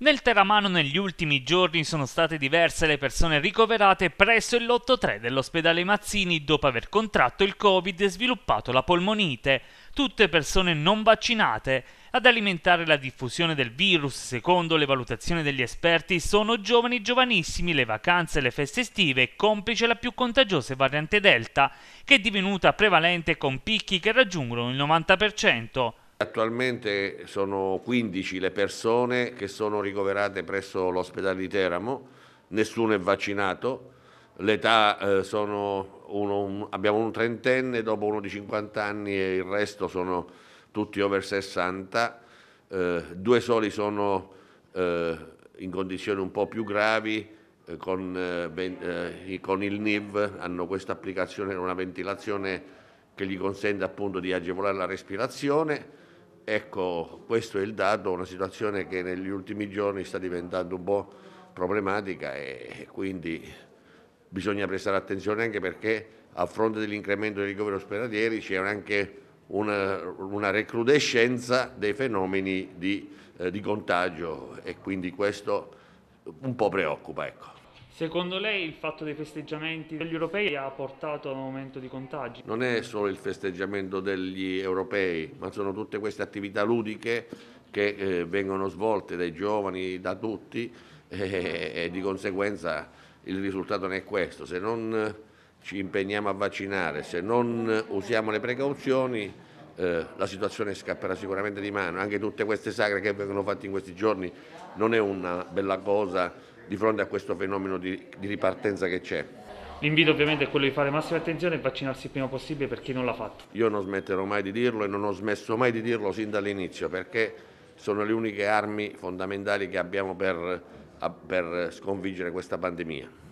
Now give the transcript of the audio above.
Nel Teramano negli ultimi giorni sono state diverse le persone ricoverate presso il lotto 3 dell'ospedale Mazzini dopo aver contratto il Covid e sviluppato la polmonite, tutte persone non vaccinate. Ad alimentare la diffusione del virus, secondo le valutazioni degli esperti, sono giovani giovanissimi, le vacanze e le feste estive, complice la più contagiosa variante Delta, che è divenuta prevalente con picchi che raggiungono il 90%. Attualmente sono 15 le persone che sono ricoverate presso l'ospedale di Teramo, nessuno è vaccinato, l'età eh, sono uno, un, abbiamo un trentenne, dopo uno di 50 anni e il resto sono tutti over 60, eh, due soli sono eh, in condizioni un po' più gravi, eh, con, eh, eh, con, il NIV hanno questa applicazione, una ventilazione che gli consente appunto di agevolare la respirazione, Ecco, questo è il dato, una situazione che negli ultimi giorni sta diventando un po' problematica e quindi bisogna prestare attenzione anche perché a fronte dell'incremento dei ricoveri ospedalieri c'è anche una, una, recrudescenza dei fenomeni di, eh, di contagio e quindi questo un po' preoccupa. Ecco. Secondo lei il fatto dei festeggiamenti degli europei ha portato a un aumento di contagi? Non è solo il festeggiamento degli europei, ma sono tutte queste attività ludiche che eh, vengono svolte dai giovani, da tutti e, e, di conseguenza il risultato non è questo. Se non eh, ci impegniamo a vaccinare, se non eh, usiamo le precauzioni, eh, la situazione scapperà sicuramente di mano. Anche tutte queste sagre che vengono fatte in questi giorni non è una bella cosa di fronte a questo fenomeno di, di ripartenza che c'è. L'invito ovviamente è quello di fare massima attenzione e vaccinarsi il prima possibile per chi non l'ha fatto. Io non smetterò mai di dirlo e non ho smesso mai di dirlo sin dall'inizio perché sono le uniche armi fondamentali che abbiamo per, per sconfiggere questa pandemia.